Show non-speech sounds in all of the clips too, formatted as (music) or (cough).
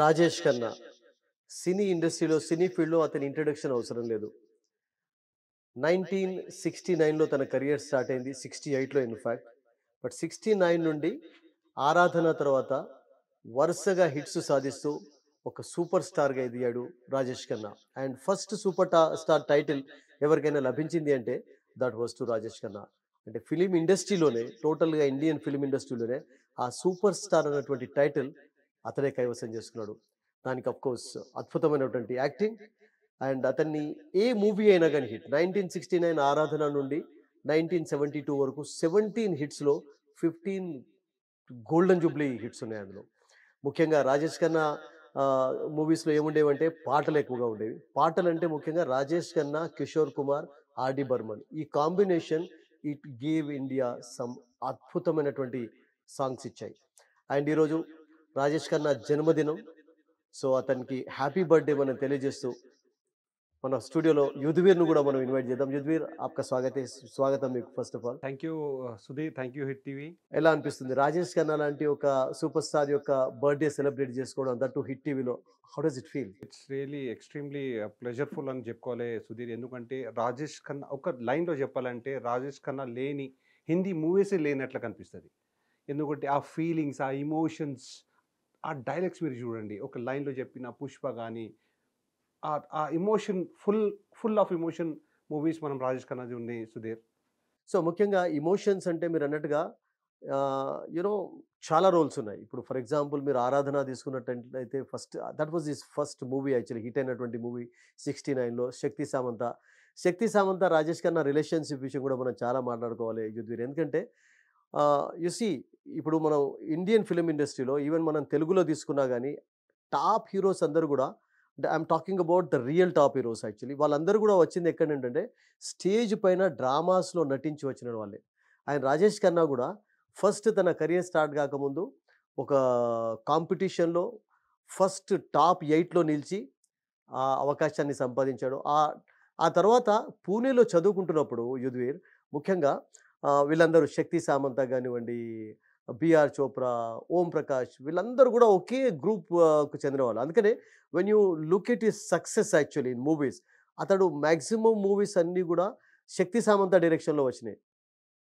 రాజేష్ ఖన్నా సినీ ఇండస్ట్రీలో సినీ ఫీల్డ్లో అతని ఇంట్రడక్షన్ అవసరం లేదు నైన్టీన్ సిక్స్టీ నైన్లో తన కెరియర్ స్టార్ట్ అయింది సిక్స్టీ ఎయిట్లో ఇన్ఫ్యాక్ట్ బట్ సిక్స్టీ నైన్ నుండి ఆరాధన తర్వాత వరుసగా హిట్స్ సాధిస్తూ ఒక సూపర్ స్టార్గా ఎదిగాడు Rajesh Khanna and first super star title ఎవరికైనా లభించింది అంటే that was to Rajesh Khanna అంటే ఫిలిం ఇండస్ట్రీలోనే టోటల్గా ఇండియన్ ఫిలిం ఇండస్ట్రీలోనే ఆ సూపర్ స్టార్ అన్నటువంటి టైటిల్ అతనే కైవసం చేసుకున్నాడు దానికి కోర్స్ అద్భుతమైనటువంటి యాక్టింగ్ అండ్ అతన్ని ఏ మూవీ అయినా కానీ hit nineteen sixty nine Aradhana నుండి నైన్టీన్ సెవెంటీ టూ వరకు సెవెంటీన్ హిట్స్లో ఫిఫ్టీన్ గోల్డెన్ జూబ్లీ హిట్స్ ఉన్నాయి అందులో ముఖ్యంగా రాజేష్ ఖన్నా మూవీస్లో ఏముండేవంటే పాటలు ఎక్కువగా ఉండేవి పాటలు అంటే ముఖ్యంగా రాజేష్ ఖన్నా కిషోర్ కుమార్ ఆర్డి బర్మన్ ఈ combination it gave India some అద్భుతమైనటువంటి సాంగ్స్ ఇచ్చాయి అండ్ ఈరోజు రాజేష్ ఖన్నా జన్మదినం సో అతనికి హ్యాపీ బర్త్డే మనం తెలియజేస్తూ మన స్టూడియోలో యుధవీర్ను కూడా మనం ఇన్వైట్ చేద్దాం యుధవీర్ ఆప్క స్వాగతే స్వాగతం మీకు first of all thank you Sudheer thank you hit TV ఎలా అనిపిస్తుంది రాజేష్ ఖన్నా లాంటి ఒక సూపర్ స్టార్ యొక్క బర్త్డే సెలబ్రేట్ చేసుకోవడం దట్ హిట్ టీవీలో how does it feel it's really ఎక్స్ట్రీమ్లీ ప్లెజర్ఫుల్ అని చెప్పుకోవాలి సుధీర్ ఎందుకంటే రాజేష్ ఖన్నా ఒక లైన్లో చెప్పాలంటే రాజేష్ ఖన్నా లేని హిందీ మూవీసే లేనట్లు కనిపిస్తుంది ఎందుకంటే ఆ ఫీలింగ్స్ ఆ ఇమోషన్స్ ఆ డైలాగ్స్ మీరు చూడండి ఒక లైన్లో చెప్పిన పుష్ప కానీ ఆ emotion full full of emotion movies మనం రాజేష్ ఖన్నాది ఉంది సుధీర్ సో ముఖ్యంగా ఇమోషన్స్ అంటే మీరు అన్నట్టుగా యూనో చాలా రోల్స్ ఉన్నాయి ఇప్పుడు ఫర్ ఎగ్జాంపుల్ మీరు ఆరాధన తీసుకున్నట్టయితే first that was this first movie actually hit అయినటువంటి మూవీ సిక్స్టీ నైన్లో శక్తి సామంత శక్తి సామంత రాజేష్ ఖన్నా రిలేషన్షిప్ విషయం కూడా మనం చాలా మాట్లాడుకోవాలి యుద్వీర్ ఎందుకంటే యు సీ ఇప్పుడు మనం ఇండియన్ ఫిలిం ఇండస్ట్రీలో ఈవెన్ మనం తెలుగులో తీసుకున్నా కానీ టాప్ హీరోస్ అందరూ కూడా I'm talking about the real top heroes actually వాళ్ళందరూ కూడా వచ్చింది ఎక్కడ ఏంటంటే స్టేజ్ పైన డ్రామాస్లో నటించి వచ్చిన వాళ్ళే ఆయన రాజేష్ ఖన్నా కూడా ఫస్ట్ తన కెరియర్ స్టార్ట్ కాకముందు ఒక కాంపిటీషన్లో ఫస్ట్ టాప్ ఎయిట్లో నిలిచి ఆ అవకాశాన్ని సంపాదించాడు ఆ ఆ తర్వాత పూణేలో చదువుకుంటున్నప్పుడు యుద్వీర్ ముఖ్యంగా వీళ్ళందరూ శక్తి సామంత కానివ్వండి బిఆర్ చోప్రా ఓం ప్రకాష్ వీళ్ళందరూ కూడా ఒకే గ్రూప్కు చెందిన వాళ్ళు అందుకనే when you look it is success actually in movies అతడు మ్యాక్సిమం మూవీస్ అన్నీ కూడా శక్తి సామంత డైరెక్షన్లో వచ్చినాయి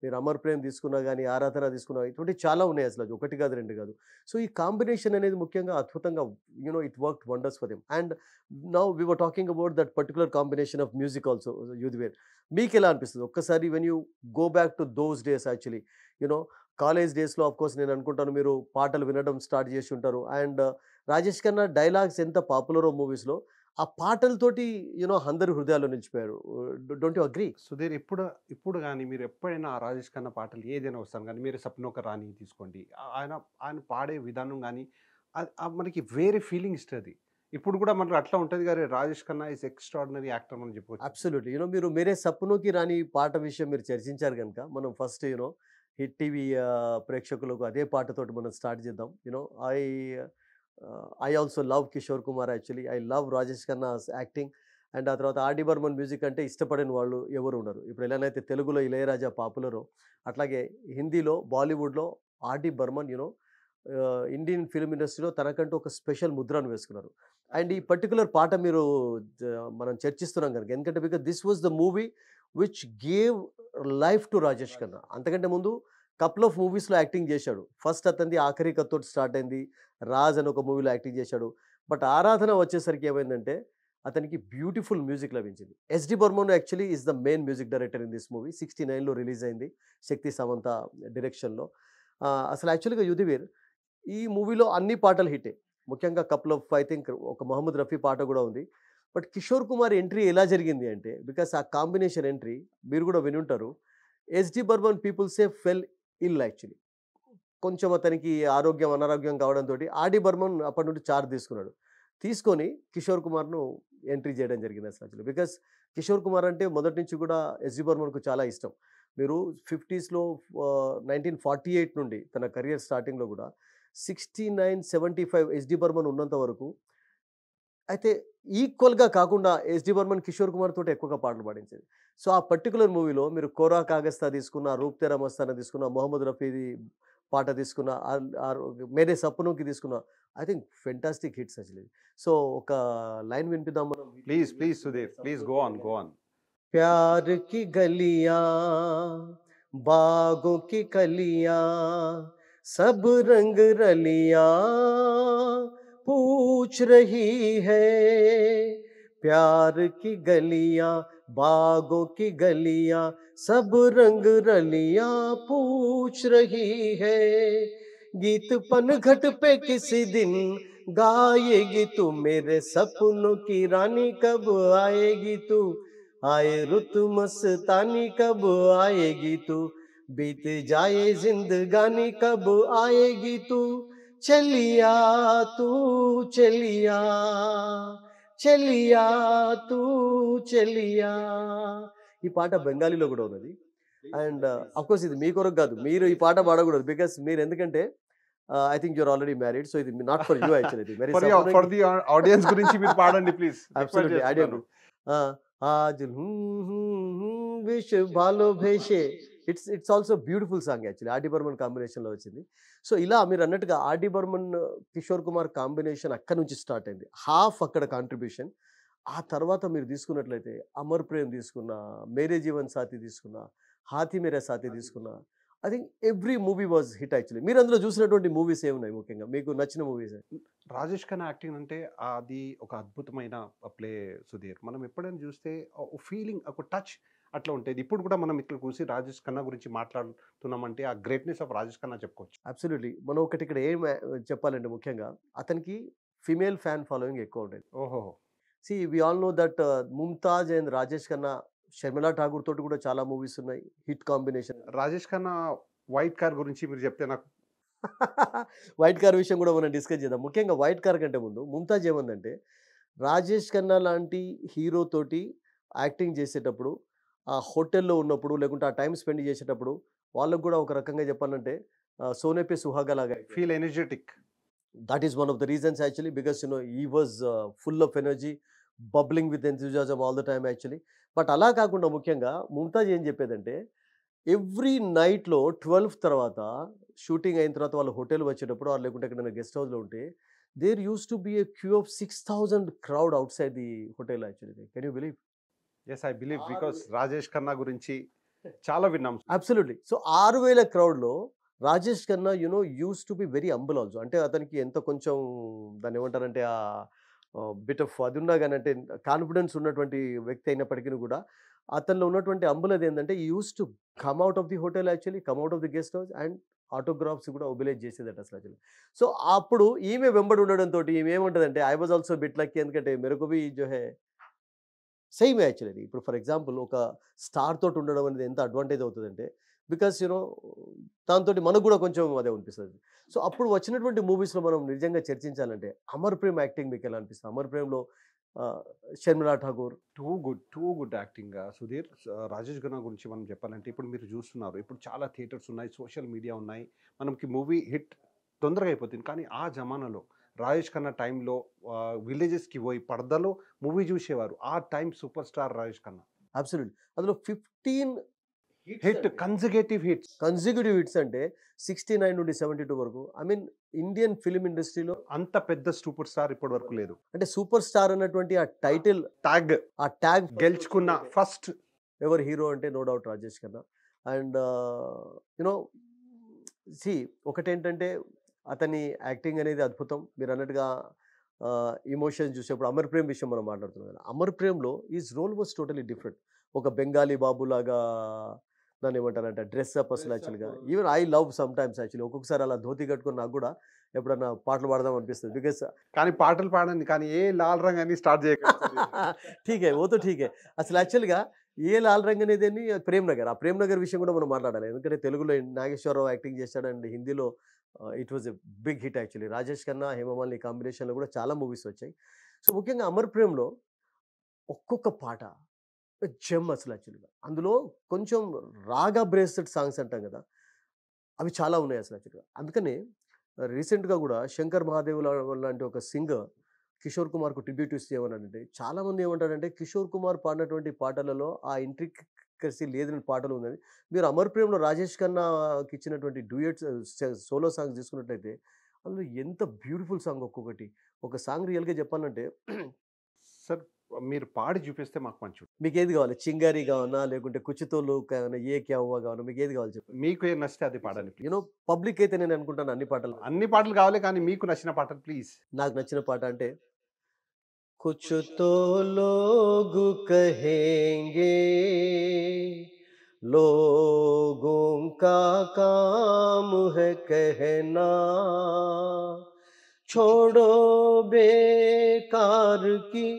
మీరు అమర్ ప్రేమ్ తీసుకున్నా కానీ ఆరాధన తీసుకున్నా ఇటువంటి చాలా ఉన్నాయి అసలు ఒకటి కాదు రెండు కాదు సో ఈ కాంబినేషన్ అనేది ముఖ్యంగా అద్భుతంగా you know it work wonders for them and now we were talking about that particular combination of music also Yudhveer వేర్ మీకు ఎలా అనిపిస్తుంది ఒక్కసారి when you go back to those days actually you know college డేస్లో అఫ్కోర్స్ నేను అనుకుంటాను మీరు పాటలు వినడం స్టార్ట్ చేసి ఉంటారు అండ్ రాజేష్ ఖన్నా డైలాగ్స్ ఎంత పాపులరో మూవీస్లో ఆ పాటలతోటి యూనో అందరి హృదయాల్లో నిలిచిపోయారు డోంట్ యు అగ్రీ సుధీర్ ఇప్పుడు ఇప్పుడు కానీ మీరు ఎప్పుడైనా ఆ రాజేష్ ఖన్నా పాటలు ఏదైనా వస్తాను కానీ మీరు సప్నోక రాణి తీసుకోండి ఆయన ఆయన పాడే విధానం కానీ మనకి వేరే ఫీలింగ్ ఇస్తుంది ఇప్పుడు కూడా మనకు అట్లా ఉంటుంది కానీ Rajesh Khanna is extraordinary actor అని చెప్పవచ్చు అబ్సల్యూట్ యూనో మీరు మీరే సప్నోకి రాని పాట విషయం మీరు చర్చించారు కనుక మనం ఫస్ట్ యూనో హిట్ టీవీ ప్రేక్షకులకు అదే పాటతోటి మనం స్టార్ట్ చేద్దాం you know I I also love Kishore Kumar actually I love Rajesh Khanna's acting and ఆ తర్వాత ఆర్డి బర్మన్ మ్యూజిక్ అంటే ఇష్టపడిన వాళ్ళు ఎవరు ఉండరు ఇప్పుడు ఎలానైతే తెలుగులో ఇళయరాజా పాపులరో అట్లాగే హిందీలో బాలీవుడ్లో RD Burman you know Indian film ఇండస్ట్రీలో తనకంటూ ఒక స్పెషల్ ముద్రను వేసుకున్నారు అండ్ ఈ పర్టికులర్ పాట మీరు మనం చర్చిస్తున్నాం కనుక ఎందుకంటే because this was the movie which gave life to Rajesh Khanna అంతకంటే ముందు కపుల్ ఆఫ్ మూవీస్లో యాక్టింగ్ చేశాడు ఫస్ట్ అతనిది ఆఖరి కత్తో స్టార్ట్ అయింది రాజ్ అని ఒక మూవీలో యాక్టింగ్ చేశాడు బట్ ఆరాధన వచ్చేసరికి ఏమైందంటే అతనికి బ్యూటిఫుల్ మ్యూజిక్ లభించింది SD Burman actually is the main music director in this movie sixty నైన్లో రిలీజ్ అయింది శక్తి సమంత డైరెక్షన్లో అసలు యాక్చువల్గా యుధివీర్ ఈ మూవీలో అన్ని పాటలు హిట్ ముఖ్యంగా కపుల్ ఆఫ్ ఐ థింక్ ఒక మహమ్మద్ రఫీ పాట కూడా ఉంది బట్ కిషోర్ కుమార్ ఎంట్రీ ఎలా జరిగింది అంటే బికాస్ ఆ కాంబినేషన్ ఎంట్రీ మీరు కూడా వినుంటారు SD Burman people say fell ill actually కొంచెం అతనికి ఆరోగ్యం అనారోగ్యం కావడంతో ఆర్డి బర్మన్ అప్పటి నుండి చార్జ్ తీసుకున్నాడు తీసుకొని కిషోర్ కుమార్ను ఎంట్రీ చేయడం జరిగింది అసలు బికాస్ కిషోర్ కుమార్ అంటే మొదటి నుంచి కూడా ఎస్జి బర్మన్కు చాలా ఇష్టం మీరు ఫిఫ్టీస్లో నైన్టీన్ ఫార్టీ ఎయిట్ నుండి తన కెరియర్ స్టార్టింగ్లో కూడా sixty nine seventy five SD Burman ఉన్నంత వరకు అయితే ఈక్వల్గా కాకుండా ఎస్డి బర్మన్ కిషోర్ కుమార్ తోటి ఎక్కువగా పాటలు పాడించేది సో ఆ పర్టికులర్ మూవీలో మీరు కోరా కాగస్తా తీసుకున్న రూప్ తెరా మస్తాన తీసుకున్న మొహమ్మద్ రఫీది పాట తీసుకున్న మేరే సప్నంకి తీసుకున్న ఐ థింక్ ఫెంటాస్టిక్ హిట్స్ అసలు సో ఒక లైన్ వినిపిద్దాం మనం please please Sudheer please go on go on ప్యార్ కి గలియా బాగో కి కలియా సబ్ రంగ రలియా पूछ रही है प्यार की गलियां बागों की गलियां सब रंग रलियां पूछ रही है गीत पन घट पे किसी दिन गाएगी तू मेरे सपनों की रानी कब आएगी तू आए रुतु मस्तानी कब आएगी तू बीत जाए जिंदगानी कब आएगी तू चलिया तू चलिया చలియా తూ చెలియా ఈ పాట బెంగాలీలో కూడా ఉన్నది అండ్ అఫ్కోర్స్ ఇది మీ కొరకు కాదు మీరు ఈ పాట పాడకూడదు బికాస్ మీరు ఎందుకంటే I think your already married so ఇది not for you actually audiences గురించి మీరు పాడండి please absolutely audiences as wish భాలో భేషే it's it's also beautiful song actually RD Burman కాంబినేషన్లో వచ్చింది సో ఇలా మీరు అన్నట్టుగా ఆర్డీ బర్మన్ కిషోర్ కుమార్ కాంబినేషన్ అక్కడ నుంచి స్టార్ట్ అయింది హాఫ్ అక్కడ కాంట్రిబ్యూషన్ ఆ తర్వాత మీరు తీసుకున్నట్లయితే అమర్ ప్రేమ్ తీసుకున్న మేరే జీవన్ సాతి తీసుకున్న హాతి మేరే సాతి తీసుకున్న I think every movie was hit actually మీరు అందులో చూసినటువంటి మూవీస్ ఏమున్నాయి ముఖ్యంగా మీకు నచ్చిన మూవీస్ రాజేష్ ఖన్నా యాక్టింగ్ అంటే అది ఒక అద్భుతమైన ప్లే సుధీర్ మనం ఎప్పుడైనా చూస్తే ఫీలింగ్ ఒక టచ్ అట్లా ఉంటుంది ఇప్పుడు కూడా మనం ఇక్కడ చూసి రాజేష్ ఖన్నా గురించి మాట్లాడుతున్నామంటే ఆ గ్రేట్నెస్ ఆఫ్ రాజేష్ ఖన్నా చెప్పుకోవచ్చు అబ్సల్యూట్లీ మనం ఒకటి ఇక్కడ ఏం చెప్పాలండి ముఖ్యంగా అతనికి ఫిమేల్ ఫ్యాన్ ఫాలోయింగ్ ఎక్కువ ఉండేది ఓహో see we all know that Mumtaz and Rajesh Khanna Sharmila Tagore తోటి కూడా చాలా మూవీస్ ఉన్నాయి hit combination Rajesh Khanna white car గురించి మీరు చెప్తే నాకు వైట్ (laughs) కార్ విషయం కూడా మనం డిస్కస్ చేద్దాం ముఖ్యంగా వైట్ కార్ కంటే ముందు ముంతాజ్ ఏమందంటే రాజేష్ ఖన్నా లాంటి హీరో తోటి యాక్టింగ్ చేసేటప్పుడు ఆ హోటల్లో ఉన్నప్పుడు లేకుంటే ఆ టైం స్పెండ్ చేసేటప్పుడు వాళ్ళకు కూడా ఒక రకంగా చెప్పాలంటే సోనేపి సుహాగా లాగా feel energetic that is one of the reasons actually because you know he was full of energy bubbling with enthusiasm all the time actually but అలా కాకుండా ముఖ్యంగా ముంతాజ్ ఏం చెప్పేదంటే ఎవ్రీ నైట్లో ట్వెల్వ్ తర్వాత షూటింగ్ అయిన తర్వాత వాళ్ళు హోటల్ వచ్చేటప్పుడు వాళ్ళు లేకుంటే ఎక్కడైనా గెస్ట్ హౌస్లో ఉంటే there used to be a queue of six thousand crowd outside the hotel actually can you believe yes I believe because Rajesh Khanna గురించి చాలా విన్నాం అబ్సల్యూట్లీ సో ఆరు వేల క్రౌడ్లో Rajesh Khanna you know used to be very humble also అంటే అతనికి ఎంత కొంచెం దాన్ని ఏమంటారంటే ఆ బిట్ ఆఫ్ అది ఉన్నా కానీ అంటే కాన్ఫిడెన్స్ ఉన్నటువంటి వ్యక్తి అయినప్పటికీ కూడా అతనిలో ఉన్నటువంటి అంబులది ఏంటంటే used to come off the hotel actually come out of the guest house and autographs కూడా ఒబిలేజ్ చేసేదట అసలు యాక్చువల్లీ సో అప్పుడు ఈమె వెంబడి ఉండడంతో ఈమె ఏమంటుందంటే I was also bit luck ఎందుకంటే మెరకుబి జోహే సేమ్ యాక్చువల్లీ ఇప్పుడు ఫర్ ఎగ్జాంపుల్ ఒక స్టార్ తోటి ఉండడం అనేది ఎంత అడ్వాంటేజ్ అవుతుందంటే బికాస్ యూనో దాంతో మనకు కూడా కొంచెం అదే అనిపిస్తుంది సో అప్పుడు వచ్చినటువంటి మూవీస్లో మనం నిజంగా చర్చించాలంటే అమర్ ప్రేమ్ యాక్టింగ్ మీకు ఎలా అనిపిస్తుంది అమర్ ప్రేమ్లో Sharmila Tagore too good too good acting Sudheer Rajesh Khanna గురించి మనం చెప్పాలంటే ఇప్పుడు మీరు చూస్తున్నారు ఇప్పుడు చాలా థియేటర్స్ ఉన్నాయి సోషల్ మీడియా ఉన్నాయి మనకి మూవీ హిట్ తొందరగా అయిపోతుంది కానీ ఆ జమానాలో రాజేష్ ఖన్నా టైంలో విలేజెస్కి పోయి పడదలో మూవీ చూసేవారు ఆ time super star Rajesh Khanna absolute అందులో fifteen hit consecutive hits consecutive hits అంటే సిక్స్టీ నైన్ నుండి సెవెంటీ టూ వరకు ఐ మీన్ ఇండియన్ ఫిలిం ఇండస్ట్రీలో అంత పెద్ద సూపర్ స్టార్ ఇప్పటి వరకు లేదు అంటే సూపర్ స్టార్ అన్నటువంటి ఆ టైటిల్ ట్యాగ్ ఆ ట్యాగ్ గెలుచుకున్న ఫస్ట్ ఎవరు హీరో అంటే no doubt Rajesh Khanna and you know see ఒకటేంటంటే అతని యాక్టింగ్ అనేది అద్భుతం మీరు అన్నట్టుగా ఇమోషన్స్ చూసేప్పుడు అమర్ ప్రేమ్ విషయం మనం మాట్లాడుతున్నాం కదా అమర్ ప్రేమ్లో his role was totally different ఒక బెంగాలీ బాబులాగా దాన్ని ఏమంటారంటే డ్రెస్ అప్ అసలు యాక్చువల్గా even I love sometimes actually ఒక్కొక్కసారి అలా ధోతి కట్టుకుని నాకు కూడా ఎప్పుడన్నా పాటలు పాడదాం అనిపిస్తుంది బికాస్ కానీ పాటలు పాడండి కానీ ఏ లాల్ రంగ్ అని స్టార్ట్ చేయక ఠీకే ఓతో ఠీకే అసలు యాక్చువల్గా ఏ లాల్ రంగ్ అనేది అని ప్రేమ్ నగర్ ఆ ప్రేమ్ నగర్ విషయం కూడా మనం మాట్లాడాలి ఎందుకంటే తెలుగులో నాగేశ్వరరావు యాక్టింగ్ చేశాడు అండ్ హిందీలో it was a big hit actually Rajesh Khanna Hema Malini కాంబినేషన్లో కూడా చాలా మూవీస్ వచ్చాయి సో ముఖ్యంగా అమర్ ప్రేమ్లో ఒక్కొక్క పాట జమ్ అసలు యాక్చువల్గా అందులో కొంచెం రాగా బ్రేస్డ్ సాంగ్స్ అంటాం కదా అవి చాలా ఉన్నాయి అసలు యాక్చువల్గా అందుకని రీసెంట్గా కూడా శంకర్ మహాదేవ్ లాంటి ఒక సింగర్ కిషోర్ కుమార్కు ట్రిబ్యూట్ ఇస్తే ఏమన్నాడంటే చాలామంది ఏమంటారంటే కిషోర్ కుమార్ పాడినటువంటి పాటలలో ఆ కలిసి లేదని పాటలు ఉందని మీరు అమర్ ప్రేమలో రాజేష్ ఖన్నాకి ఇచ్చినటువంటి డ్యూయట్స్ సోలో సాంగ్స్ తీసుకున్నట్లయితే అందులో ఎంత బ్యూటిఫుల్ సాంగ్ ఒక్కొక్కటి ఒక సాంగ్ రియల్గా చెప్పానంటే సార్ మీరు పాడి చూపిస్తే మాకు మంచి మీకు ఏది కావాలి చింగారి కావనా లేకుంటే కుచితోలు కావనా ఏ క్యావ్వా కావనా మీకు ఏది కావాలి చెప్పి మీకు ఏం నచ్చితే అది పాడాలి యూనో పబ్లిక్ అయితే నేను అనుకుంటాను అన్ని పాటలు అన్ని పాటలు కావాలి కానీ మీకు నచ్చిన పాటలు ప్లీజ్ నాకు నచ్చిన పాట అంటే कुछ तो लोग कहेंगे लोगों का काम है कहना छोड़ो बेकार की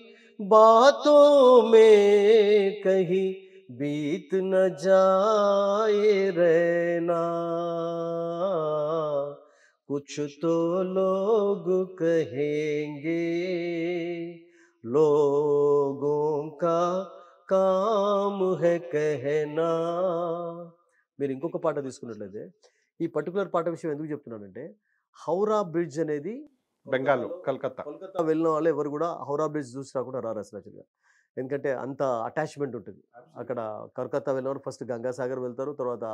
बातों में कहीं बीत न जाए रहना कुछ तो लोग कहेंगे లోగోం కా కాము హె కహనా మీరు ఇంకొక పాట తీసుకున్నట్లయితే ఈ పర్టికులర్ పాట విషయం ఎందుకు చెప్తున్నానంటే హౌరా బ్రిడ్జ్ అనేది బెంగాల్ కలకత్తా కలకత్తా వెళ్ళిన వాళ్ళు ఎవరు కూడా హౌరా బ్రిడ్జ్ చూసి రాకుండా రారు అసలు యాక్చువల్గా ఎందుకంటే అంత అటాచ్మెంట్ ఉంటుంది అక్కడ కలకత్తా వెళ్ళినవారు ఫస్ట్ గంగాసాగర్ వెళ్తారు తర్వాత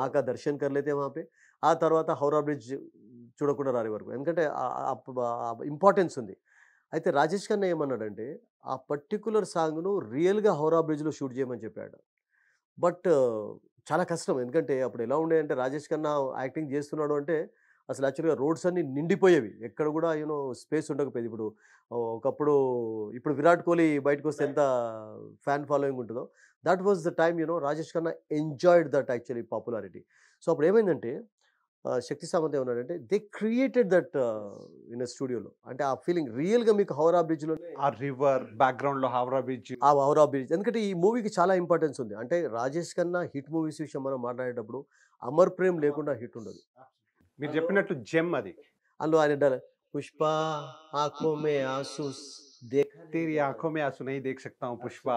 మాకా దర్శన్ కర్లేతే మాపే ఆ తర్వాత హౌరా బ్రిడ్జ్ చూడకుండా రారు వరకు ఎందుకంటే ఇంపార్టెన్స్ ఉంది అయితే రాజేష్ ఖన్నా ఏమన్నాడంటే ఆ పర్టికులర్ సాంగ్ను రియల్గా హౌరా బ్రిడ్జ్లో షూట్ చేయమని చెప్పాడు బట్ చాలా కష్టం ఎందుకంటే అప్పుడు ఎలా ఉండేదంటే రాజేష్ ఖన్నా యాక్టింగ్ చేస్తున్నాడు అంటే అసలు యాక్చువల్గా రోడ్స్ అన్నీ నిండిపోయేవి ఎక్కడ కూడా యూనో స్పేస్ ఉండకపోయేది ఇప్పుడు ఒకప్పుడు ఇప్పుడు విరాట్ కోహ్లీ బయటకు వస్తే ఎంత ఫ్యాన్ ఫాలోయింగ్ ఉంటుందో that was the time you know Rajesh Khanna enjoyed that actually popularity so అప్పుడు ఏమైందంటే శక్తి సామంత్ ఏమన్నాడంటే దే క్రియేటెడ్ దట్ ఇన్ స్టూడియోలో అంటే ఆ ఫీలింగ్ రియల్గా మీకు హౌరా బ్రిడ్జ్లో ఆ రివర్ బ్యాక్గ్రౌండ్లో హౌరా బ్రిడ్జ్ ఆ హౌరా బ్రిడ్జ్ ఎందుకంటే ఈ మూవీకి చాలా ఇంపార్టెన్స్ ఉంది అంటే రాజేష్ కన్నా హిట్ మూవీస్ విషయం మనం మాట్లాడేటప్పుడు అమర్ ప్రేమ్ లేకుండా హిట్ ఉండదు మీరు చెప్పినట్టు జెమ్ అది అందులో ఆయన పుష్ప ఆఖోమే ఆసూస్ దేఖ్ ఆఖోమే ఆసు నహీ దేఖ్ సక్తా పుష్ప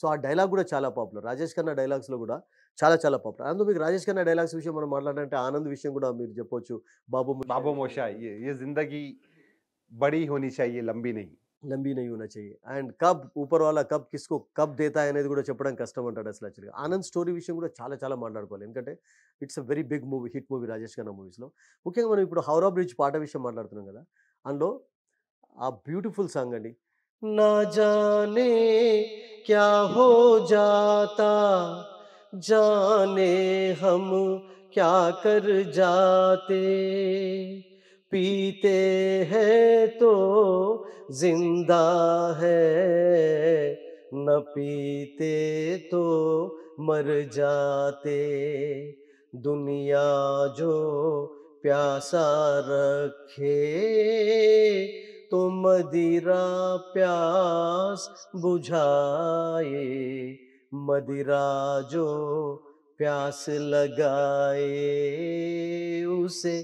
సో ఆ డైలాగ్ కూడా చాలా పాపులర్ రాజేష్ కన్నా డైలాగ్స్లో కూడా చాలా చాలా పాపులర్ అందులో మీకు రాజేష్ ఖన్నా డైలాగ్స్ విషయం మనం మాట్లాడాలంటే ఆనంద్ విషయం కూడా మీరు చెప్పొచ్చు బాబు బాబు మోషా ఏ జిందగీ బడి హోనీ చాయి లంబీ నెయ్యి లంబీ నెయ్యి ఉన్న చెయ్యి అండ్ కబ్ ఊపర్ వాళ్ళ కబ్ కిస్కో కబ్ దేతా అనేది కూడా చెప్పడం కష్టం అంటాడు అసలు యాక్చువల్గా ఆనంద్ స్టోరీ విషయం కూడా చాలా చాలా మాట్లాడుకోవాలి ఎందుకంటే it's a very big movie hit movie Rajesh Khanna మూవీస్లో ముఖ్యంగా మనం ఇప్పుడు హౌరా బ్రిడ్జ్ పాట విషయం మాట్లాడుతున్నాం కదా అందులో ఆ బ్యూటిఫుల్ సాంగ్ అండి నా జానే క్యా హో జాతా जाने हम क्या कर जाते पीते हैं तो जिंदा है न पीते तो मर जाते दुनिया जो प्यासा रखे तो मदिरा प्यास बुझाए मदिराजो प्यास लगाए उसे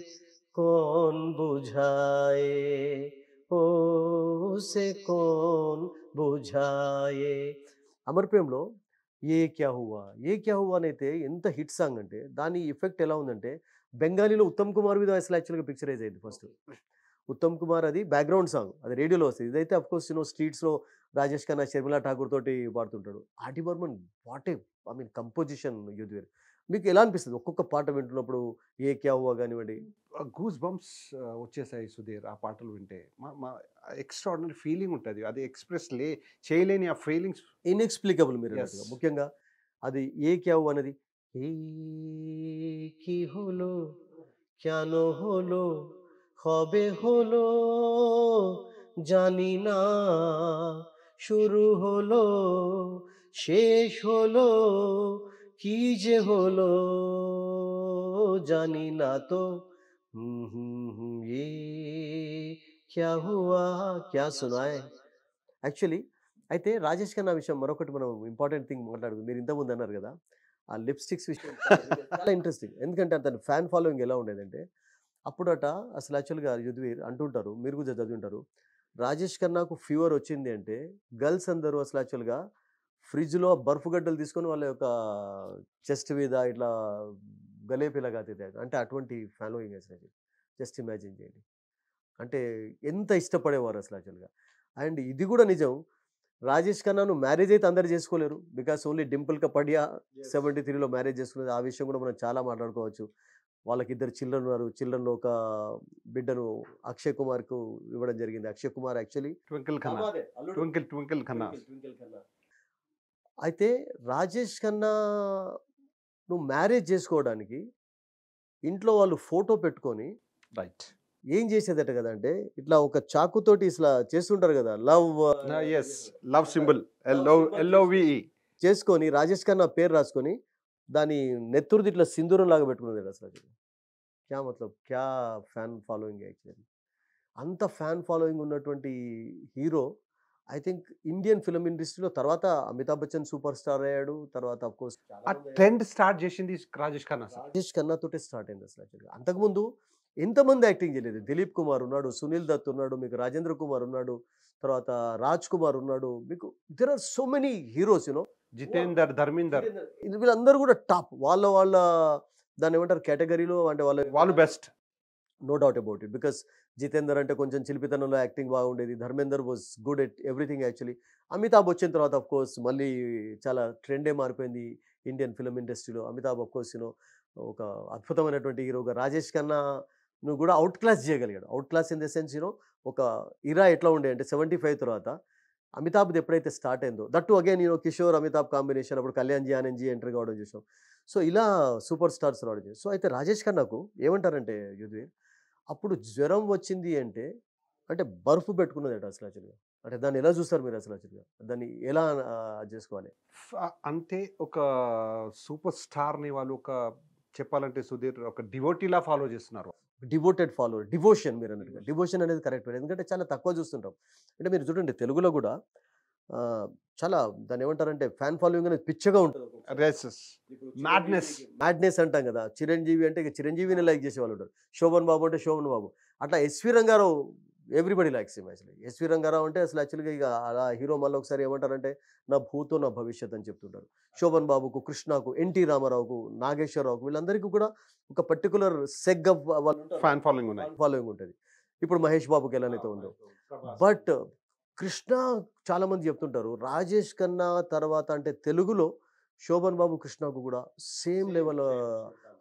कौन बुझाए ओ उसे कौन బుజాయే అమర్ ప్రేమ్లో ఏ క్యా హువా ఏ క్యా హువా అనైతే ఎంత హిట్ సాంగ్ అంటే దాని ఎఫెక్ట్ ఎలా ఉందంటే బెంగాలీలో ఉత్తమ్ కుమార్ మీద అసలు యాక్చువల్గా పిక్చరైజ్ అయింది ఫస్ట్ ఉత్తమ్ కుమార్ అది బ్యాక్గ్రౌండ్ సాంగ్ అది రేడియోలో వస్తుంది ఇదైతే అఫ్కోర్స్ యూనో స్ట్రీట్స్లో రాజేష్ ఖన్నా షర్మిలా ఠాకూర్ తోటి పాడుతుంటాడు RD Burman what a I mean composition Yudhveer మీకు ఎలా అనిపిస్తుంది ఒక్కొక్క పాట వింటున్నప్పుడు ఏ క్యావో కానివ్వండి గూస్ బంప్స్ వచ్చేసాయి సుధీర్ ఆ పాటలు వింటే మా మా ఎక్స్ట్రాడనరీ ఫీలింగ్ ఉంటుంది అది ఎక్స్ప్రెస్ లే చేయలేని ఆ ఫీలింగ్స్ ఇన్ఎక్స్ప్లికబుల్ మీరు ముఖ్యంగా అది ఏ క్యావు అనేది কি হলো কেন হলো হবে শুরু হলো শেষ হলো কি যে হলো জানি না তো క్యా క్యా సునాయ్ యాక్చువల్లీ అయితే రాజేష్ ఖన్నా విషయం మరొకటి మనం ఇంపార్టెంట్ థింగ్ మాట్లాడుకుంది మీరు ఇంతకుముందు అన్నారు కదా ఆ లిప్స్టిక్స్ విషయం చాలా ఇంట్రెస్టింగ్ ఎందుకంటే అతను ఫ్యాన్ ఫాలోయింగ్ ఎలా ఉండేదంటే అప్పుడట అసలు యాక్చువల్గా యుద్వీర్ అంటుంటారు మీరు కూడా చదివి ఉంటారు రాజేష్ ఖన్నాకు ఫీవర్ వచ్చింది అంటే గర్ల్స్ అందరూ అసలు యాక్చువల్గా ఫ్రిడ్జ్లో బర్ఫు గడ్డలు తీసుకొని వాళ్ళ యొక్క చెస్ట్ మీద ఇట్లా గలేపిలాగా తిరిగాడు అంటే అటువంటి ఫాలోయింగ్ అసలు జస్ట్ ఇమాజిన్ చేయండి అంటే ఎంత ఇష్టపడేవారు అసలు యాక్చువల్గా అండ్ ఇది కూడా నిజం రాజేష్ ఖన్నాను మ్యారేజ్ అయితే అందరు చేసుకోలేరు because only Dimple Kapadia seventy త్రీలో మ్యారేజ్ చేసుకునేది ఆ విషయం కూడా మనం చాలా మాట్లాడుకోవచ్చు వాళ్ళకి ఇద్దరు చిల్డ్రన్ ఉన్నారు చిల్డ్రన్ ఒక బిడ్డను అక్షయ్ కుమార్కు ఇవ్వడం జరిగింది అక్షయ్ కుమార్ యాక్చువల్లీ ట్వింకిల్ ఖన్నా ట్వింకిల్ ఖన్నా అయితే రాజేష్ ఖన్నా నువ్వు మ్యారేజ్ చేసుకోవడానికి ఇంట్లో వాళ్ళు ఫోటో పెట్టుకొని రైట్ ఏం చేసేదట కదా అంటే ఇట్లా ఒక చాకుతోటి ఇట్లా చేస్తుంటారు కదా లవ్ లవ్ సింబల్ e. చేసుకొని రాజేష్ ఖన్నా పేరు రాసుకొని దాని నెత్తురు ఇట్లా సింధూరం లాగా పెట్టుకునేది అసలు క్యా మతలబ్ క్యా ఫ్యాన్ ఫాలోయింగ్ యాక్చువల్లీ అంత ఫ్యాన్ ఫాలోయింగ్ ఉన్నటువంటి hero I think Indian film ఇండస్ట్రీలో తర్వాత అమితాబ్ బచ్చన్ సూపర్ స్టార్ అయ్యాడు తర్వాత అఫ్ కోర్స్ ట్రెండ్ స్టార్ట్ చేసింది రాజేష్ ఖన్నా రాజేష్ ఖన్నా తోటే స్టార్ట్ అయింది అసలు యాక్చువల్గా అంతకుముందు ఎంతమంది యాక్టింగ్ చేయలేదు దిలీప్ కుమార్ ఉన్నాడు సునీల్ దత్ ఉన్నాడు మీకు రాజేంద్ర కుమార్ ఉన్నాడు తర్వాత రాజ్ కుమార్ ఉన్నాడు మీకు there are so many heroes you know Jitender Dharmender వీళ్ళందరూ కూడా టాప్ వాళ్ళ వాళ్ళ దాని ఏమంటారు కేటగిరీలో అంటే వాళ్ళ వాళ్ళు best no doubt about it because Jitender అంటే కొంచెం చిలిపితనంలో యాక్టింగ్ బాగుండేది Dharmender was good at everything actually Amitabh వచ్చిన తర్వాత ఆఫ్ కోర్స్ మళ్ళీ చాలా ట్రెండే మారిపోయింది ఇండియన్ ఫిలిం ఇండస్ట్రీలో అమితాబ్ అఫ్ కోర్స్ యూనో ఒక అద్భుతమైనటువంటి హీరోగా రాజేష్ కన్నా నువ్వు కూడా అవుట్ క్లాస్ చేయగలిగాడు out class in the sense you know ఒక ఇరా ఎట్లా ఉండే అంటే సెవెంటీ ఫైవ్ తర్వాత అమితాబ్ది ఎప్పుడైతే స్టార్ట్ అయిందో దట్టు అగైన్ నేను కిషోర్ అమితాబ్ కాంబినేషన్ అప్పుడు కళ్యాణ్ ఆనంద్ జీ ఎంటర్ కావడం చూసాం సో ఇలా సూపర్ స్టార్స్ రావడం చూసాం సో అయితే రాజేష్ ఖన్నాకు ఏమంటారంటే యుధవీర్ అప్పుడు జ్వరం వచ్చింది అంటే అంటే బర్ఫ్ అంటే అసలు యాక్చువల్గా అంటే దాన్ని ఎలా చూస్తారు మీరు అసలు యాక్చువల్గా దాన్ని ఎలా చేసుకోవాలి అంటే ఒక సూపర్ స్టార్ని వాళ్ళు ఒక చెప్పాలంటే సుధీర్ ఒక డివోటీలా ఫాలో చేస్తున్నారు డివోటెడ్ ఫాలోవర్ డివోషన్ మీరు అన్నట్టుగా డివోషన్ అనేది కరెక్ట్ ఎందుకంటే చాలా తక్కువ చూస్తుంటాం అంటే మీరు చూడండి తెలుగులో కూడా చాలా దాన్ని ఏమంటారంటే ఫ్యాన్ ఫాలోయింగ్ అనేది పిచ్చగా ఉంటుంది మ్యాడ్నెస్ మ్యాడ్నెస్ అంటాం కదా చిరంజీవి అంటే చిరంజీవిని లైక్ చేసే వాళ్ళు ఉంటారు శోభన్ బాబు అంటే శోభన్ బాబు అట్లా SV Ranga Rao everybody likes him actually SV Ranga Rao అంటే అసలు యాక్చువల్గా ఇక అలా హీరో మళ్ళీ ఒకసారి ఏమంటారంటే నా భూతో నా భవిష్యత్ అని చెప్తుంటారు శోభన్ బాబుకు కృష్ణకు ఎన్టీ రామారావుకు నాగేశ్వరరావుకు వీళ్ళందరికీ కూడా ఒక పర్టికులర్ సెగ్ అప్ వాళ్ళు ఫ్యాన్ ఫాలోయింగ్ ఉన్నాయి ఫాలోయింగ్ ఉంటుంది ఇప్పుడు మహేష్ బాబుకి ఎలానైతే ఉందో బట్ కృష్ణ చాలామంది చెప్తుంటారు రాజేష్ కన్నా తర్వాత అంటే తెలుగులో శోభన్ బాబు కృష్ణకు కూడా సేమ్ లెవెల్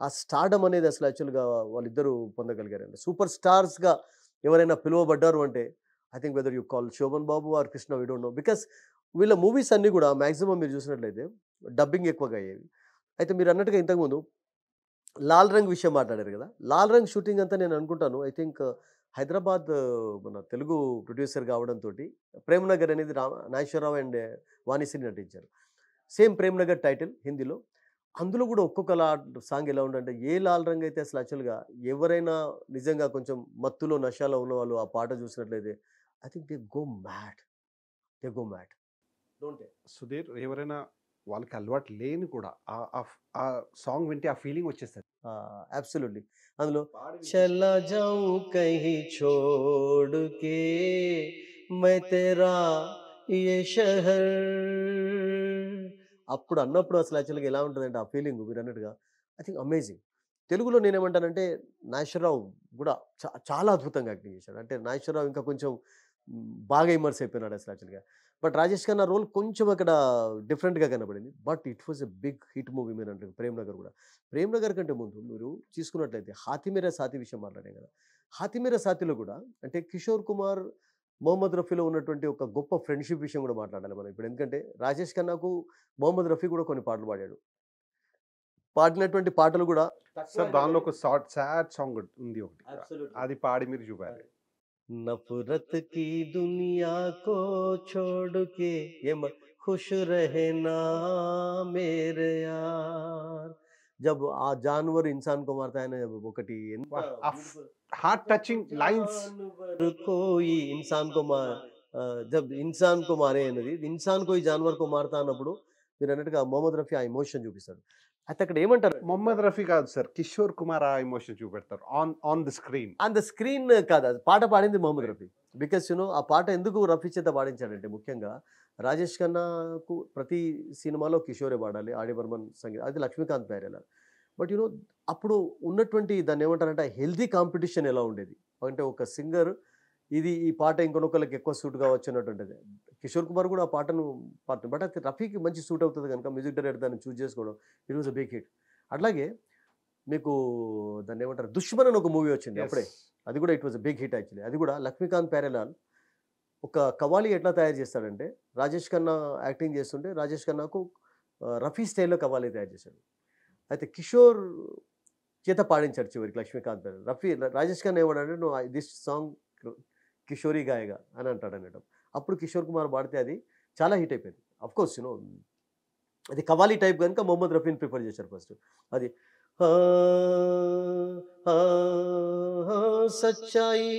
ఆ స్టార్డమ్ అనేది అసలు యాక్చువల్గా వాళ్ళిద్దరూ పొందగలిగారండి సూపర్ స్టార్స్గా ఎవరైనా పిలువబడ్డారు అంటే I think whether you call Shobhan Babu or Krishna don't know because వీళ్ళ మూవీస్ అన్నీ కూడా మ్యాక్సిమం మీరు చూసినట్లయితే డబ్బింగ్ ఎక్కువగా అయ్యేవి అయితే మీరు అన్నట్టుగా ఇంతకుముందు లాల్ రంగ్ విషయం మాట్లాడారు కదా లాల్ రంగ్ షూటింగ్ అంతా నేను అనుకుంటాను ఐ థింక్ హైదరాబాద్ మన తెలుగు ప్రొడ్యూసర్ కావడంతో ప్రేమ్నగర్ అనేది రామ నాగేశ్వరరావు అండ్ వాణిశ్రీ నటించారు సేమ్ ప్రేమ్నగర్ టైటిల్ హిందీలో అందులో కూడా ఒక్కొక్క లా సాంగ్ ఎలా ఉండే ఏ లాల్ రంగ్ అయితే అసలు యాక్చువల్గా ఎవరైనా నిజంగా కొంచెం మత్తులో నషాలో వాళ్ళు ఆ పాట చూసినట్లయితే I think they go mad they go mad don't Sudheer ఎవరైనా వాళ్ళకి అలవాటు లేని కూడా ఆ సాంగ్ వింటే ఆ ఫీలింగ్ వచ్చేస్తుంది అబ్సల్యూట్లీ అందులో చల్లా జావు కహి చోడుకే మై తెరా ఏ షహర్ అప్పుడు అన్నప్పుడు అసలు యాక్చువల్గా ఎలా ఉంటుందంటే ఆ ఫీలింగ్ మీరు అన్నట్టుగా ఐ థింక్ అమేజింగ్ తెలుగులో నేనేమంటానంటే నాగేశ్వరరావు కూడా చాలా అద్భుతంగా యాక్టింగ్ చేశాడు అంటే నాగేశ్వరరావు ఇంకా కొంచెం బాగా ఇమర్స్ అయిపోయినాడు అసలు యాక్చువల్గా బట్ రాజేష్ ఖన్నా రోల్ కొంచెం అక్కడ డిఫరెంట్గా కనబడింది but it was a big hit movie మీరు అంటారు ప్రేమ్ నగర్ కూడా ప్రేమ్ నగర్ కంటే ముందు మీరు తీసుకున్నట్లయితే హాతిమేర సాతి విషయం మాట్లాడాం కదా హాతిమేర సాతిలో కూడా అంటే కిషోర్ కుమార్ మొహమ్మద్ రఫీలో ఉన్నటువంటి ఒక గొప్ప ఫ్రెండ్షిప్ విషయం కూడా మాట్లాడాలి మనం ఇప్పుడు ఎందుకంటే రాజేష్ ఖన్నాకు మొహమ్మద్ రఫీ కూడా కొన్ని పాటలు పాడాడు పాడినటువంటి పాటలు కూడా సార్ దానిలో ఒక షార్ట్ సాడ్ సాంగ్ ఉంది ఒకటి అది పాడి మీరు చూపాలి నఫరత్ కి దునియా కో చోడు के ये खुश रहना मेरे జబ్ ఆ జాన్వర్ ఇన్సాన్ కుమార్తె ఆయన ఒకటి హార్ట్ టచింగ్ లైన్స్ को ही इंसान को मार जब इंसान అనేది ఇన్సాన్ కో ఈ జానవర్ కో మారతా అన్నప్పుడు మీరు అన్నట్టుగా మొహమ్మద్ రఫీ ఆ ఇమోషన్ చూపిస్తాడు అయితే అక్కడ ఏమంటారు మొహమ్మద్ రఫీ కాదు సార్ కిషోర్ కుమార్ ఆ ఇమోషన్ చూపెడతారు on on the screen on the screen కాదు అది పాట పాడింది మొహమ్మద్ రఫీ బికాస్ యూనో ఆ పాట ఎందుకు రఫీ చేత పాడించాడంటే ముఖ్యంగా రాజేష్ ఖన్నాకు ప్రతి సినిమాలో కిషోరే పాడాలి ఆడిబర్మన్ సంగీతం అది లక్ష్మీకాంత్ ప్యారేలాల్ బట్ యునో అప్పుడు ఉన్నటువంటి దాన్ని ఏమంటారంటే హెల్దీ కాంపిటీషన్ ఎలా ఉండేది అంటే ఒక సింగర్ ఇది ఈ పాట ఇంకొనొకరికి ఎక్కువ సూట్ కావచ్చు అన్నటువంటిది కిషోర్ కుమార్ కూడా ఆ పాటను పాడుతుంది బట్ అది రఫీకి మంచి సూట్ అవుతుంది కనుక మ్యూజిక్ డైరెక్టర్ దాన్ని చూజ్ చేసుకోవడం it was a big hit అట్లాగే మీకు దాన్ని ఏమంటారు దుష్మన్ అని ఒక మూవీ వచ్చింది అప్పుడే అది కూడా it was a big hit actually అది కూడా లక్ష్మీకాంత్ ప్యారెలాల్ ఒక కవాలి ఎట్లా తయారు చేస్తాడంటే రాజేష్ ఖన్నా యాక్టింగ్ చేస్తుంటే రాజేష్ ఖన్నాకు రఫీ స్టైల్లో కవాలి తయారు చేశాడు అతే కిషోర్ చేత పాడిన చర్చే వర్కి లక్ష్మీకాంత్ రఫీ రాజేష్ ఖాన్ ఏవడారు నో దిస్ సాంగ్ కిషోరి గాయేగా అని అంటాడు అన్నాడు అప్పుడు కిషోర్ కుమార్ పాడతే అది చాలా హిట్ అయిపోయింది ఆఫ్ కోర్స్ యు నో అది కవాలి టైప్ గనుక మొహమ్మద్ రఫీన్ ప్రిపేర్ చేశారు ఫస్ట్ అది ఆ ఆ సచాయి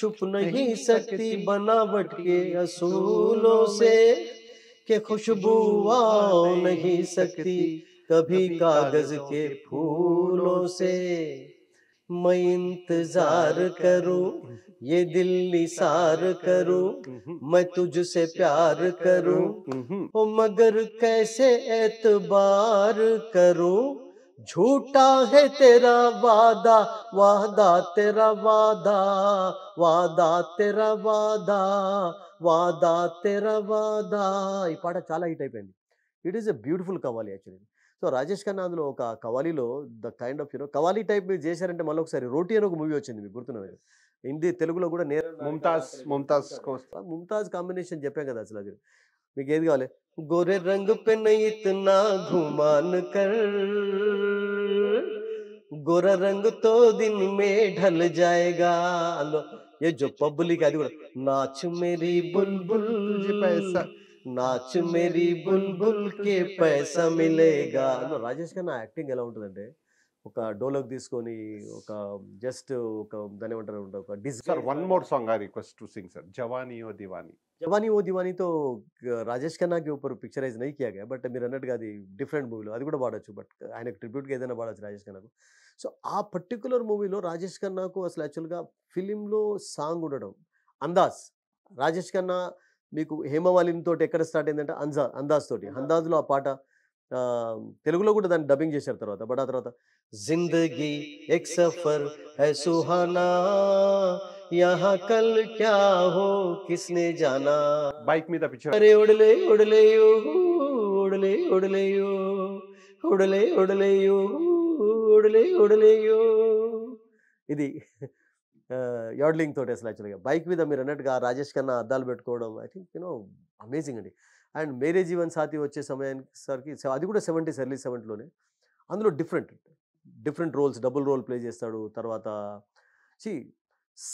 చుప్ nahi sakti banavatke asoolon se ke khushboo aa nahi sakti कभी कागज के फूलों से मैं इंतजार करूं ये दिल निसार करूं मैं तुझसे प्यार करूं हम्म। ओ मगर कैसे एतबार करूं झूठा है तेरा वादा वादा तेरा वादा वादा तेरा వాదా వాదా తెరవాదా ఈ పాట చాలా హిట్ అయిపోయింది it is a beautiful qawwali actually so Rajesh Khanna అందులో ఒక కవాలీలో the kind of you know qawwali type మీరు చేశారంటే మళ్ళీ ఒకసారి రోటీ అని ఒక మూవీ వచ్చింది మీకు గుర్తున్నది హిందీ తెలుగులో కూడా నేర ముంతాజ్ ముంతాజ్ ముంతాజ్ కాంబినేషన్ చెప్పాం కదా అసలు అది మీకు ఏది కావాలి గోరె రంగు పెన్ ఇతనా ఘుమాన్ కర్ గోర రంగుతో దీన్ని మే ఢల్ జాయగా అందులో ఏ జో పబ్లిక్ అది కూడా నాచు మేరీ బుల్బుల్ నాచ్ మేరీ బుల్బుల్ కే పైసా మిలేగా రాజేష్ ఖన్నా యాక్టింగ్ ఎలా ఉంటుందంటే ఒక డోలోకి తీసుకొని ఒక జస్ట్ ఒక దాని ఏమంటారు ఒక సార్ వన్ మోర్ సాంగ్ ఆ రిక్వెస్ట్ టు సింగ్ సార్ జవానీ ఓ దివానీ జవానీ ఓ దివానీతో రాజేష్ ఖన్నాకి ఒకరు పిక్చరైజ్ నై కియాగా బట్ మీరు అన్నట్టుగా అది డిఫరెంట్ మూవీలో అది కూడా పాడొచ్చు బట్ ఆయనకు ట్రిబ్యూట్గా ఏదైనా పాడొచ్చు రాజేష్ ఖన్నాకు సో ఆ పర్టికులర్ మూవీలో రాజేష్ ఖన్నాకు అసలు యాక్చువల్గా ఫిలింలో సాంగ్ ఉండడం అందాజ్ రాజేష్ ఖన్నా మీకు హేమమాలిని తోటి ఎక్కడ స్టార్ట్ అయిందంటే అంజా అందాజ్ తోటి అందాజ్లో ఆ పాట తెలుగులో కూడా దాన్ని డబ్బింగ్ చేశారు తర్వాత బట్ ఆ తర్వాత జిందగీ ఎక్ సఫర్ హై సుహానా యహా కల్ క్యా హో కిస్నే జానా బైక్ మీద పిక్చర్ అరే ఉడలే ఉడలేయో ఉడలే ఉడలేయో ఉడలే ఉడలేయో ఉడలే ఉడలేయో ఇది యాడ్లింగ్ తోటి అసలు యాక్చువల్గా బైక్ మీద మీరు అన్నట్టుగా రాజేష్ కన్నా అద్దాలు పెట్టుకోవడం ఐ థింక్ యూనో అమేజింగ్ అండి అండ్ మేరే జీవన్ సాతి వచ్చే సమయానికి అది కూడా సెవెంటీస్ ఎర్లీ సెవెంటీలోనే అందులో different different roles double role play చేస్తాడు తర్వాత సి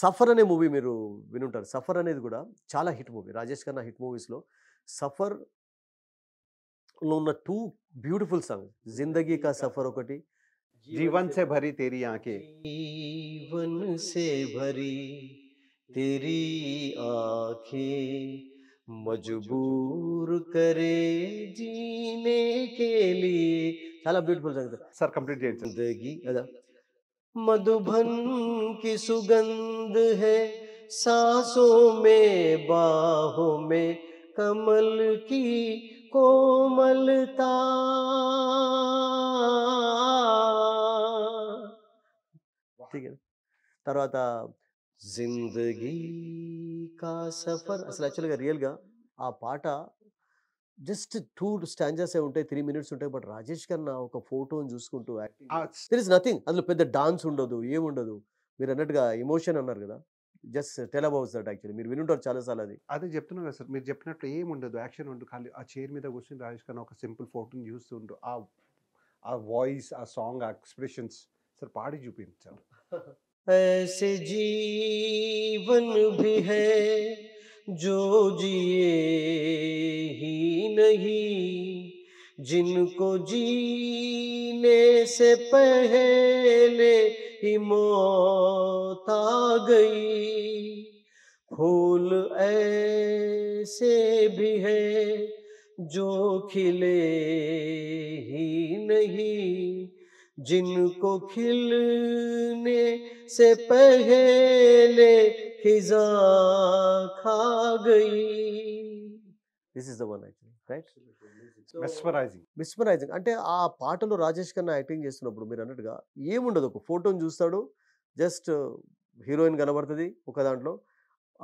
సఫర్ అనే మూవీ మీరు వినుంటారు సఫర్ అనేది కూడా చాలా hit movie Rajesh Khanna hit మూవీస్లో సఫర్లో ఉన్న టూ బ్యూటిఫుల్ సాంగ్స్ జిందగీ కా సఫర్ ఒకటి जीवन से भरी तेरी आंखें जीवन से भरी तेरी आंखें मजबूर करे जीने के लिए साला ब्यूटीफुल सर कंप्लीट जिंदगी मधुबन की सुगंध है सांसों में बाहों में कमल की कोमलता తర్వాత జిందగీ కా సఫర్ అసలు యాక్చువల్గా రియల్గా ఆ పాట జస్ట్ టూ స్టాంజర్స్ ఉంటాయి త్రీ మినిట్స్ ఉంటాయి బట్ రాజేష్ కన్నా ఒక ఫోటోని చూసుకుంటూ దర్ ఇస్ నథింగ్ అందులో పెద్ద డాన్స్ ఉండదు ఏముండదు మీరు అన్నట్టుగా ఎమోషన్ అన్నారు కదా just tell about that actually మీరు వినుంటారు చాలాసార్లు అది అదే చెప్తున్నాను కదా సార్ మీరు చెప్పినట్లు ఏముండదు యాక్షన్ ఉండదు ఖాళీ ఆ చైర్ మీద కూర్చొని రాజేష్ కన్నా ఒక సింపుల్ ఫోటోని చూస్తుండు ఆ ఆ వాయిస్ ఆ సాంగ్ ఆ ఎక్స్ప్రెషన్స్ సార్ పాడి చూపించారు ऐसे जीवन भी है जो जिए ही नहीं जिनको जीने से पहले ही मौत आ गई फूल ऐसे भी है जो खिले ही नहीं जिनको खिलने से पहले खिजा खा गई this is the one actually right mesmerising mesmerising అంటే ఆ పాటలో రాజేష్ ఖన్నా యాక్టింగ్ చేస్తున్నప్పుడు మీరు అన్నట్టుగా ఏముండదు ఒక ఫోటోని చూస్తాడు జస్ట్ హీరోయిన్ కనబడుతుంది ఒక దాంట్లో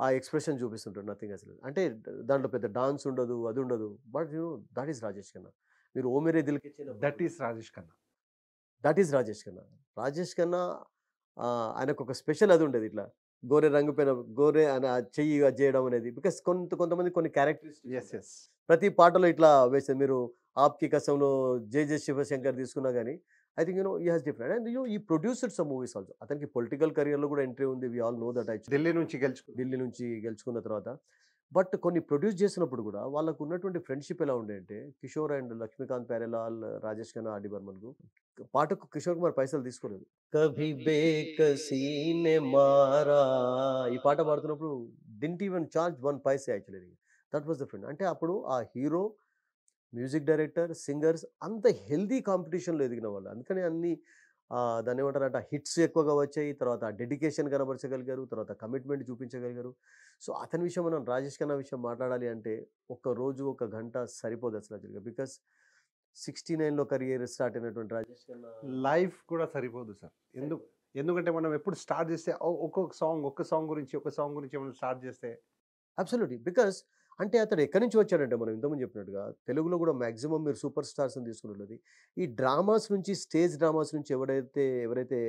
ఆ ఎక్స్ప్రెషన్ చూపిస్తుంటాడు నథింగ్ అసలు అంటే దాంట్లో పెద్ద డాన్స్ ఉండదు అది ఉండదు but you that is Rajesh Khanna మీరు ఓ దిల్కి దిల్ that is Rajesh Khanna that is Rajesh Khanna Rajesh Khanna ఆయనకు ఒక స్పెషల్ అది ఉండేది ఇట్లా గోరే రంగు పైన గోరే అని చెయ్యి చేయడం అనేది బికాస్ కొంత కొంతమంది కొన్ని క్యారెక్టరిస్టిక్స్ ప్రతి పాటలో ఇట్లా వేసేది మీరు ఆప్కి కసంలో జే శివశంకర్ తీసుకున్నా కానీ I think you know he has different and you he producer some movies also అతనికి పొలిటికల్ కెరియర్లో కూడా ఎంట్రీ ఉంది we all know that I Delhi నుంచి గెలుచుకు ఢిల్లీ నుంచి గెలుచుకున్న తర్వాత బట్ కొన్ని ప్రొడ్యూస్ చేసినప్పుడు కూడా వాళ్ళకు ఉన్నటువంటి ఫ్రెండ్షిప్ ఎలా ఉండే అంటే కిషోర్ అండ్ లక్ష్మీకాంత్ ప్యారెలాల్ రాజేష్ ఖన్నా ఆడి బర్మన్కు పాటకు కిషోర్ కుమార్ పైసలు తీసుకోలేదు కభి మారా ఈ పాట పాడుతున్నప్పుడు didn't even charge one paise actually that was the friend అంటే అప్పుడు ఆ హీరో మ్యూజిక్ డైరెక్టర్ సింగర్స్ అంత హెల్దీ కాంపిటీషన్లో ఎదిగిన వాళ్ళు అందుకని అన్ని దాన్ని ఏమంటారంట హిట్స్ ఎక్కువగా వచ్చాయి తర్వాత డెడికేషన్ కనబరచగలిగారు తర్వాత కమిట్మెంట్ చూపించగలిగారు సో అతని విషయం మనం రాజేష్ ఖన్నా విషయం మాట్లాడాలి అంటే ఒక్క రోజు ఒక గంట సరిపోదు అసలు యాక్చువల్గా బికాస్ సిక్స్టీ నైన్లో కరియర్ స్టార్ట్ అయినటువంటి రాజేష్ ఖన్నా లైఫ్ కూడా సరిపోదు సార్ ఎందుకు ఎందుకంటే మనం ఎప్పుడు స్టార్ట్ చేస్తే ఒక్కొక్క సాంగ్ ఒక్క సాంగ్ గురించి ఒక సాంగ్ గురించి మనం స్టార్ట్ చేస్తే అబ్సల్యూట్లీ బికాస్ అంటే అతడు ఎక్కడి నుంచి వచ్చాడంటే మనం ఇంతకుముందు చెప్పినట్టుగా తెలుగులో కూడా మ్యాక్సిమం మీరు సూపర్ స్టార్స్ని తీసుకున్నది ఈ డ్రామాస్ నుంచి స్టేజ్ డ్రామాస్ నుంచి ఎవరైతే ఎవరైతే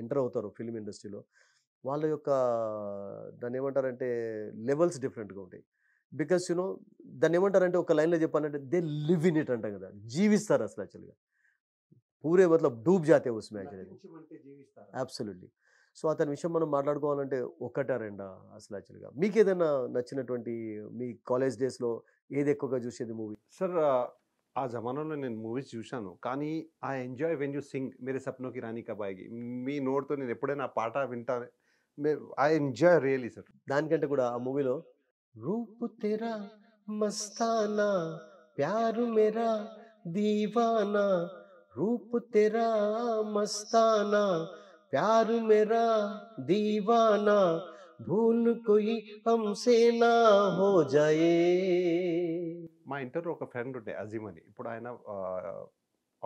ఎంటర్ అవుతారో ఫిల్మ్ ఇండస్ట్రీలో వాళ్ళ యొక్క దాన్ని ఏమంటారంటే లెవెల్స్ డిఫరెంట్గా ఉంటాయి బికాస్ యూనో దాన్ని ఏమంటారంటే ఒక లైన్లో చెప్పాలంటే దే లివ్ ఇన్ ఇట్ అంటాం కదా జీవిస్తారు అసలు యాక్చువల్గా పూరే మతలబ్ డూబ్ జాతీయ వస్తుంది యాక్చువల్గా అబ్సల్యూట్లీ సో అతని విషయం మనం మాట్లాడుకోవాలంటే ఒక్కటా రెండా అసలు యాక్చువల్గా మీకు ఏదైనా నచ్చినటువంటి మీ కాలేజ్ డేస్లో ఏది ఎక్కువగా చూసేది మూవీ సార్ ఆ జమానాలో నేను మూవీస్ చూశాను కానీ ఆ ఎంజాయ్ వెన్ యూ సింగ్ మీరే సప్నోకి రాణి కబాయికి మీ నోట్తో నేను ఎప్పుడైనా పాట వింటా ఐ ఎంజాయ్ రియలీ సార్ దానికంటే కూడా ఆ మూవీలో రూపు తెరా మస్తానా ప్యారు మెరా దీవానా రూపు తెరా మస్తానా प्यार मेरा दीवाना భూల్ हमसे ना హో जाए మా ఇంటర్లో ఒక ఫ్రెండ్ ఉండే అజీమ్ అని ఇప్పుడు ఆయన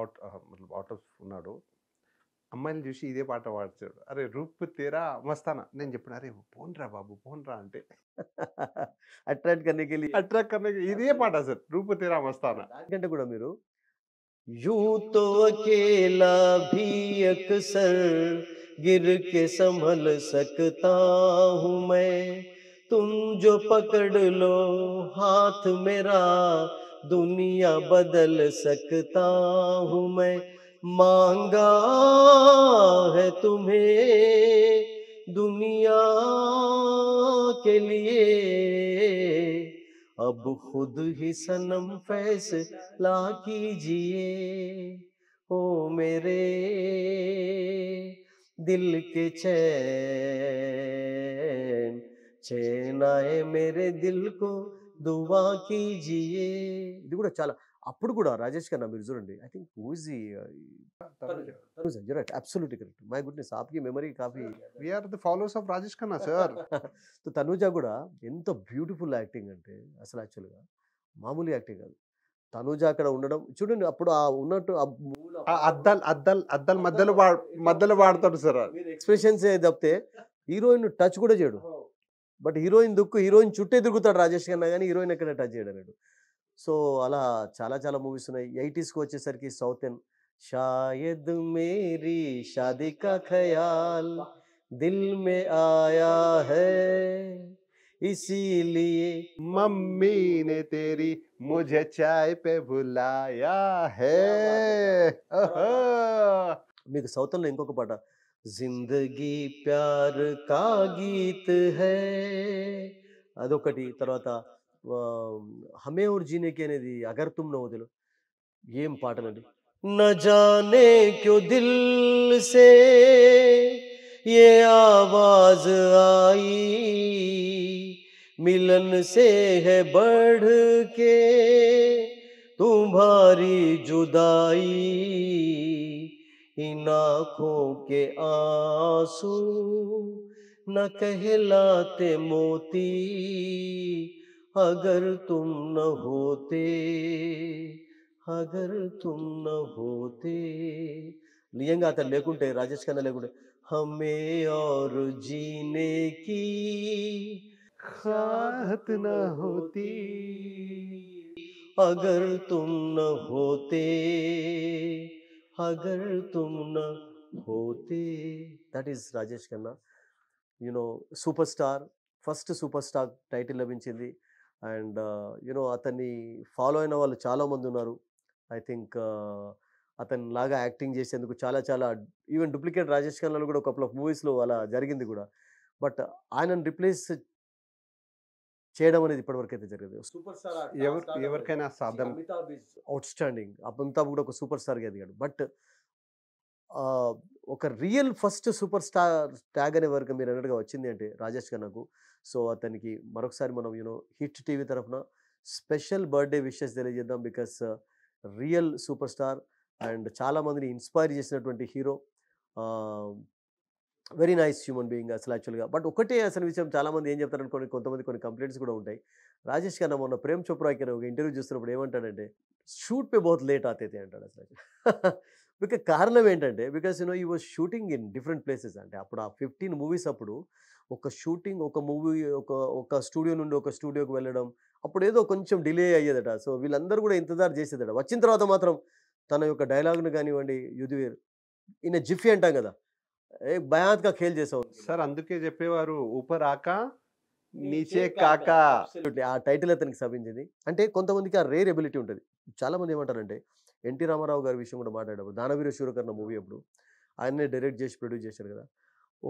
అవుట్ అవుట్ ఆఫ్ ఉన్నాడు అమ్మాయిని చూసి ఇదే పాట పాడుతాడు అరే రూప్ తీరా మస్తానా నేను చెప్పిన అరే పోన్రా బాబు పోన్రా అంటే (laughs) అట్రాక్ట్ కన్నకి అట్రాక్ట్ కన్నకి ఇదే పాట సార్ రూప్ తీరా మస్తానా దానికంటే కూడా మీరు యూతో అకేలా భీ అక్సర్ गिर के संभल सकता हूँ मैं तुम जो पकड़ लो हाथ मेरा दुनिया बदल सकता हूँ मैं मांगा है तुम्हें दुनिया के लिए अब खुद ही सनम फैस ला कीजिए ओ मेरे దిల్ की चैन चैन आए मेरे दिल को దువా కీజియే ఇది కూడా చాలా అప్పుడు కూడా రాజేష్ గారు మీరు చూడండి ఐ థింక్ హూజీ Tanuja right absolutely correct my good goodness ఆప్కి మెమరీ కాఫీ we are the followers of Rajesh Khanna sir (laughs) so Tanuja కూడా ఎంత బ్యూటిఫుల్ యాక్టింగ్ అంటే అసలు యాక్చువల్గా మామూలు యాక్టింగ్ కాదు తనుజ అక్కడ ఉండడం చూడండి అప్పుడు ఆ ఉన్నట్టు అద్దాలు అద్దాలు అద్దాలు మధ్యలో మధ్యలో వాడతాడు సార్ ఎక్స్ప్రెషన్స్ తప్పితే హీరోయిన్ టచ్ కూడా చేయడు బట్ హీరోయిన్ దుక్కు హీరోయిన్ చుట్టే తిరుగుతాడు రాజేష్ కన్నా కానీ హీరోయిన్ ఎక్కడ టచ్ చేయడన్నాడు సో అలా చాలా చాలా మూవీస్ ఉన్నాయి ఎయిటీస్కి వచ్చేసరికి ఎన్ షాయద్ మేరీ షాదీ కా ఖయాల్ దిల్ మే ఆయా హై इसीलिए मम्मी ने तेरी मुझे चाय पे बुलाया है మీకు సౌతన్లో ఇంకొక పాట జిందగీ ప్యార్ కా గీత్ హై అదొకటి తర్వాత హమే ఔర్ జీనేకి అనేది అగర్ తుమ్ నవదులు ఏం పాటలండి न जाने क्यों दिल से ये आवाज आई मिलन से है बढ़ के तुम्हारी जुदाई इन आँखों के आंसू न कहलाते मोती अगर तुम न होते अगर तुम न होते అతను లేకుంటే राजेश కన్నా లేకుంటే हमें और जीने की खात न होती अगर तुम न होते अगर तुम न होते that is Rajesh Khanna you know super star first super star title లభించింది అండ్ యునో uh, అతన్ని ఫాలో అయిన వాళ్ళు చాలామంది ఉన్నారు ఐ థింక్ అతని లాగా యాక్టింగ్ చేసేందుకు చాలా చాలా ఈవెన్ డూప్లికేట్ రాజేష్ ఖన్నాలు కూడా ఒక కపుల్ ఆఫ్ మూవీస్లో అలా జరిగింది కూడా బట్ ఆయనను రిప్లేస్ చేయడం అనేది ఇప్పటివరకు అయితే జరగదు సూపర్ స్టార్ ఎవరికైనా సాధ్యం అవుట్ స్టాండింగ్ అమితాబ్ కూడా ఒక సూపర్ స్టార్గా ఎదిగాడు బట్ ఒక real first super star tag అనే వరకు మీరు అన్నట్టుగా వచ్చింది అంటే రాజేష్ ఖన్నాకు సో అతనికి మరొకసారి మనం యూనో హిట్ టీవీ తరఫున స్పెషల్ బర్త్డే విషెస్ తెలియజేద్దాం because real super star and చాలామందిని ఇన్స్పైర్ చేసినటువంటి hero very nice human being అసలు యాక్చువల్గా బట్ ఒకటే అసలు విషయం చాలామంది ఏం చెప్తారని కొన్ని కొంతమంది కొన్ని కంప్లైంట్స్ కూడా ఉంటాయి రాజేష్ ఖన్నా మొన్న ప్రేమ్ చోప్రాకి ఒక ఇంటర్వ్యూ చూస్తున్నప్పుడు ఏమంటాడంటే షూట్ పే బోత్ లేట్ ఆతేతే అంటాడు అసలు (laughs) బికా కారణం ఏంటంటే because you know he was shooting in different places అంటే అప్పుడు ఆ ఫిఫ్టీన్ మూవీస్ అప్పుడు ఒక షూటింగ్ ఒక మూవీ ఒక ఒక స్టూడియో నుండి ఒక స్టూడియోకి వెళ్ళడం అప్పుడు ఏదో కొంచెం డిలే అయ్యేదట సో వీళ్ళందరూ కూడా ఇంతదారు చేసేదట వచ్చిన తర్వాత మాత్రం తన యొక్క డైలాగ్ను కానివ్వండి యుధివీర్ ఈయన జిఫీ అంటాం కదా ఏ భయాత్గా ఖేల్ చేసావు సార్ అందుకే చెప్పేవారు ఉపరాక నీచే కాక ఆ టైటిల్ అతనికి సభించింది అంటే కొంతమందికి ఆ రేర్ ఎబిలిటీ ఉంటుంది చాలా మంది ఏమంటారంటే ఎన్టీ రామారావు గారి విషయం కూడా మాట్లాడేటప్పుడు దానవీర శూరకర్ణ మూవీ అప్పుడు ఆయన్నే డైరెక్ట్ చేసి ప్రొడ్యూస్ చేశారు కదా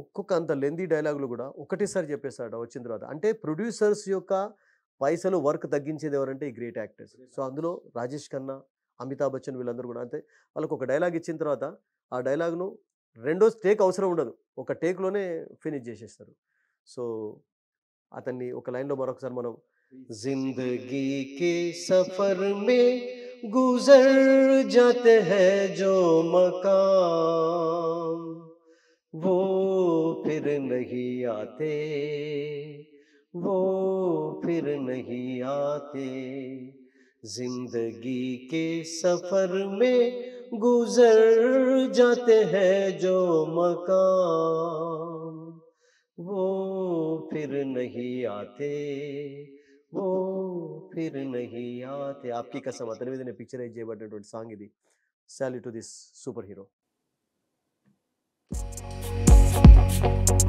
ఒక్కొక్క అంత లెందీ డైలాగులు కూడా ఒకటేసారి చెప్పేస్తాడు వచ్చిన తర్వాత అంటే ప్రొడ్యూసర్స్ యొక్క పైసలు వర్క్ తగ్గించేది ఎవరంటే ఈ గ్రేట్ యాక్టర్స్ సో అందులో రాజేష్ ఖన్నా అమితాబచన్ వీళ్ళందరూ కూడా అంటే వాళ్ళకి ఒక డైలాగ్ ఇచ్చిన తర్వాత ఆ డైలాగ్ ను రెండో టేక్ అవసరం ఉండదు ఒక టేక్ లోనే ఫినిష్ చేసేస్తారు సో అతని ఒక లైన్ లో మరొకసారి మనం జిందగీ కే సఫర్ మే గుజర్ జాతా హై జో మకామ్ वो फिर नहीं आते वो फिर नहीं आते जिंदगी के सफर में गुजर जाते हैं जो मकाम वो फिर नहीं आते वो फिर नहीं आते आपकी कसम अतरविद ने पिक्चर है जे but song the salute to this super hero